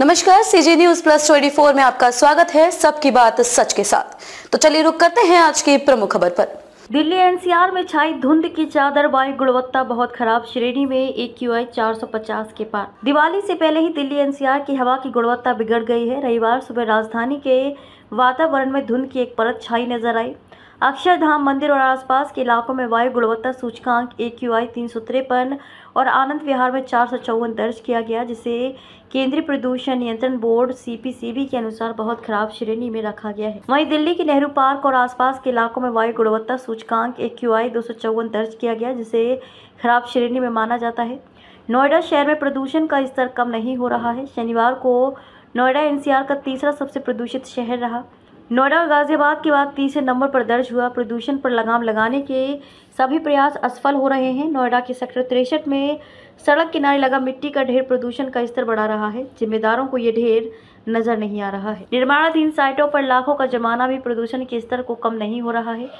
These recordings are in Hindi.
नमस्कार सीजी न्यूज प्लस 24 में आपका स्वागत है सबकी बात सच के साथ तो चलिए रुक करते हैं आज की प्रमुख खबर पर दिल्ली एनसीआर में छाई धुंध की चादर वायु गुणवत्ता बहुत खराब श्रेणी में एक क्यू आई चार के पार दिवाली से पहले ही दिल्ली एनसीआर की हवा की गुणवत्ता बिगड़ गई है रविवार सुबह राजधानी के वातावरण में धुंध की एक परत छाई नजर आई अक्षरधाम मंदिर और आसपास के इलाकों में वायु गुणवत्ता सूचकांक ए क्यू आई तीन सौ तिरपन और आनंद विहार में चार सौ चौवन दर्ज किया गया जिसे केंद्रीय प्रदूषण नियंत्रण बोर्ड सीपीसीबी के अनुसार बहुत खराब श्रेणी में रखा गया है वहीं दिल्ली के नेहरू पार्क और आसपास के इलाकों में वायु गुणवत्ता सूचकांक ए क्यू आई दो सौ चौवन दर्ज किया गया जिसे खराब श्रेणी में माना जाता है नोएडा शहर में प्रदूषण का स्तर कम नहीं हो रहा है शनिवार को नोएडा एनसीआर का तीसरा सबसे प्रदूषित शहर रहा नोएडा और गाजियाबाद के बाद तीसरे नंबर पर दर्ज हुआ प्रदूषण पर लगाम लगाने के सभी प्रयास असफल हो रहे हैं नोएडा के सेक्टर तिरसठ में सड़क किनारे लगा मिट्टी का ढेर प्रदूषण का स्तर बढ़ा रहा है जिम्मेदारों को ये ढेर नजर नहीं आ रहा है निर्माणाधीन साइटों पर लाखों का जमाना भी प्रदूषण के स्तर को कम नहीं हो रहा है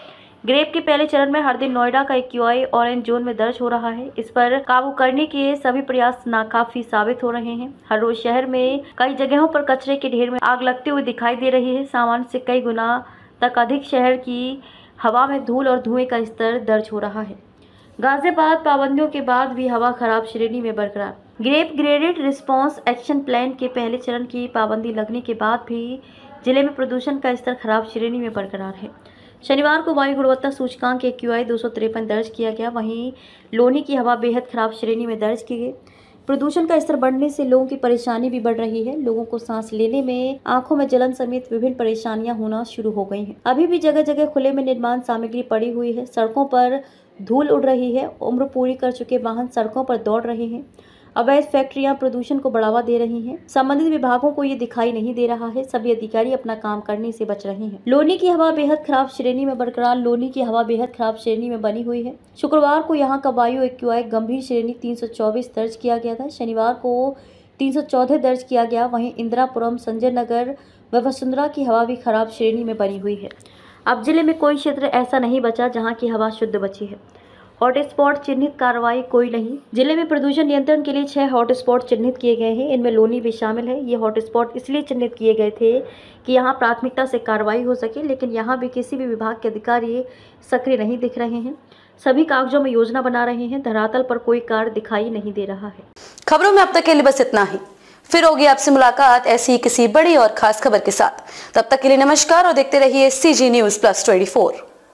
ग्रेप के पहले चरण में हर दिन नोएडा का एक क्यूआई ऑरेंज जोन में दर्ज हो रहा है इस पर काबू करने के सभी प्रयास नाकाफी साबित हो रहे हैं हर रोज शहर में कई जगहों पर कचरे के ढेर में आग लगती हुई दिखाई दे रही है सामान्य से कई गुना तक अधिक शहर की हवा में धूल और धुएं का स्तर दर्ज हो रहा है गाजियाबाद पाबंदियों के बाद भी हवा खराब श्रेणी में बरकरार GRAP graded response action plan के पहले चरण की पाबंदी लगने के बाद भी जिले में प्रदूषण का स्तर खराब श्रेणी में बरकरार है शनिवार को वायु गुणवत्ता सूचकांक एक क्यू आई दर्ज किया गया वहीं लोनी की हवा बेहद खराब श्रेणी में दर्ज की गई प्रदूषण का स्तर बढ़ने से लोगों की परेशानी भी बढ़ रही है लोगों को सांस लेने में आंखों में जलन समेत विभिन्न परेशानियां होना शुरू हो गई हैं अभी भी जगह जगह खुले में निर्माण सामग्री पड़ी हुई है सड़कों पर धूल उड़ रही है उम्र पूरी कर चुके वाहन सड़कों पर दौड़ रहे हैं अवैध फैक्ट्रियां प्रदूषण को बढ़ावा दे रही हैं संबंधित विभागों को ये दिखाई नहीं दे रहा है सभी अधिकारी अपना काम करने से बच रहे हैं लोनी की हवा बेहद खराब श्रेणी में बरकरार लोनी की हवा बेहद खराब श्रेणी में बनी हुई है शुक्रवार को यहाँ का वायु एक गंभीर श्रेणी तीन दर्ज किया गया था शनिवार को तीन दर्ज किया गया वहीं इंदिरापुरम संजय नगर व वसुंधरा की हवा भी खराब श्रेणी में बनी हुई है अब जिले में कोई क्षेत्र ऐसा नहीं बचा जहाँ की हवा शुद्ध बची है हॉट स्पॉट चिन्हित कार्रवाई कोई नहीं जिले में प्रदूषण नियंत्रण के लिए छह हॉट स्पॉट चिन्हित किए गए हैं इनमें लोनी भी शामिल है ये हॉटस्पॉट इसलिए चिन्हित किए गए थे कि यहाँ प्राथमिकता से कार्रवाई हो सके लेकिन यहाँ भी किसी भी विभाग के अधिकारी सक्रिय नहीं दिख रहे हैं सभी कागजों में योजना बना रहे हैं धरातल पर कोई कार्य दिखाई नहीं दे रहा है खबरों में अब तक के लिए बस इतना ही फिर होगी आपसे मुलाकात ऐसी किसी बड़ी और खास खबर के साथ तब तक के लिए नमस्कार और देखते रहिए C G news plus twenty